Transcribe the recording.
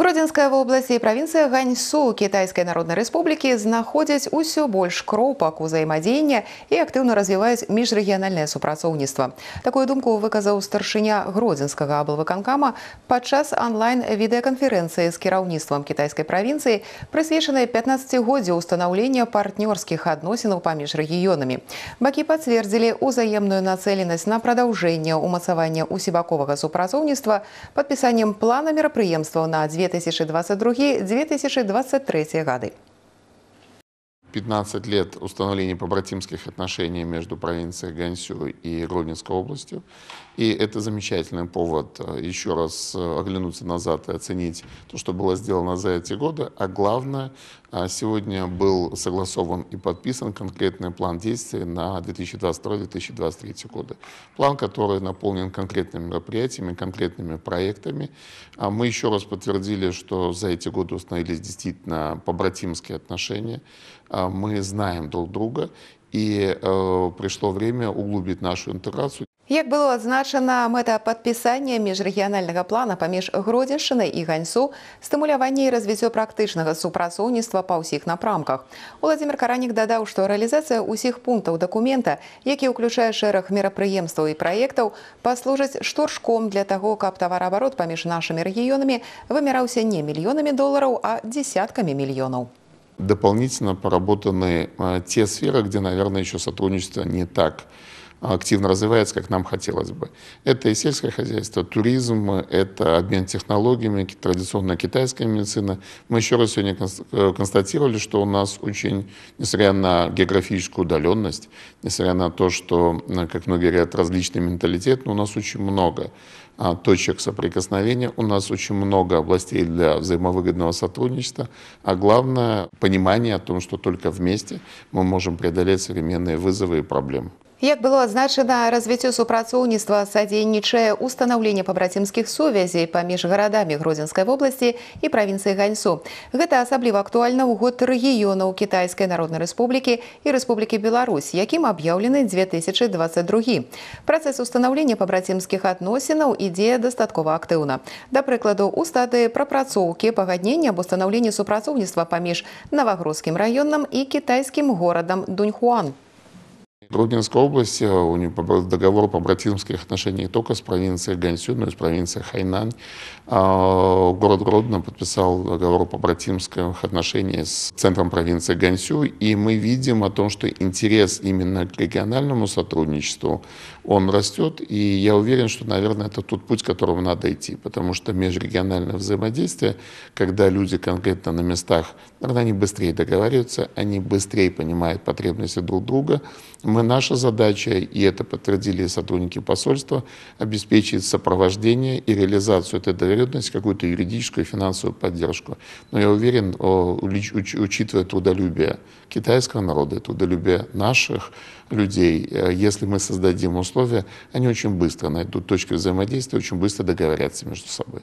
Гродзенская области и правінцыя Ганьсу Китайской Народной Республики знаходзяць усё больше кропок взаимодействия и активно развіваюць межрегиональное супрацоўніцтва. Такую думку выказал выказаў старшыня гродзенскага аблвыканкама час онлайн-відэаканферэнцыі с кіраўніцтвам китайской провинции, присвященной 15годдзю установления партнерских отношений паміж рэгіёнамі. Баки подтвердили узаемную нацеленность на продолжение ўмацавання усебаковага супрацоўніцтва подписанием плана мерапрыемстваў на дзве 2022-2023 гады. 15 лет установления побратимских отношений между провинцией Гансю и Гродненской областью. И это замечательный повод э, еще раз э, оглянуться назад и оценить то, что было сделано за эти годы. А главное, э, сегодня был согласован и подписан конкретный план действий на 2022-2023 годы. План, который наполнен конкретными мероприятиями, конкретными проектами. а Мы еще раз подтвердили, что за эти годы установились действительно побратимские отношения а, а, мы знаем друг друга, и э, пришло время углубить нашу интеграцию. Як было адзначана мэта подписания межрегионального плана помеж гродзеншчынай и ганьсу стымуляванне и развіццё практичного супрацоўніцтва па ўсіх напрамках Владимир каранік дадаў что реализация ўсіх пунктов документа, які ўключае шэраг мерапрыемстваў і праектаў паслужыць шторшком для того, каб тавараабарот паміж нашымі рэгіёнамі вымяраўся не мільёнамі долараў а десятками мільёнаў дополнительно поработаны а, те сферы, где, наверное, еще сотрудничество не так активно развивается, как нам хотелось бы. Это и сельское хозяйство, туризм, это обмен технологиями, традиционная китайская медицина. Мы еще раз сегодня э, констатировали, что у нас очень, несмотря на географическую удаленность, несмотря на то, что, э, как многие говорят, различный менталитет, но у нас очень много а, точек соприкосновения, у нас очень много областей для взаимовыгодного сотрудничества, а главное понимание о том, что только вместе мы можем преодолеть современные вызовы и проблемы. Як было адзначана развитие супрацоўніцтва садзейнічае ўстанаўленне пабрацімскіх связей помеж городами гродзенскай области и правінцыі ганьсу. Гэта особливо актуально ў год рэгіёнаў Китайской Народной Республики и Республики Беларусь, яким объявлены 2022. Процесс установления пабрацімскіх отношений ідзе дастаткова актыўна. Да прикладу у стадыі прапрацоўкі пагаднення об установлении супрацоўніцтва помеж навагрузскім раёнам и Китайским городом Дуньхуан. Гродненская области а у нее договор по братимских отношениям не только с провинцией Гансю, но и с провинцией Хайнань. А город Гродно подписал договор по братимских отношений с центром провинции Гансю, и мы видим о том, что интерес именно к региональному сотрудничеству, он растет, и я уверен, что, наверное, это тот путь, которым надо идти, потому что межрегиональное взаимодействие, когда люди конкретно на местах, наверное, они быстрее договариваются, они быстрее понимают потребности друг друга, мы мы, наша задача, и это подтвердили сотрудники посольства, обеспечить сопровождение и реализацию этой доверенности, какую-то юридическую и финансовую поддержку. Но я уверен, учитывая трудолюбие китайского народа, трудолюбие наших людей, э, если мы создадим условия, они очень быстро найдут точки взаимодействия, очень быстро договорятся между собой.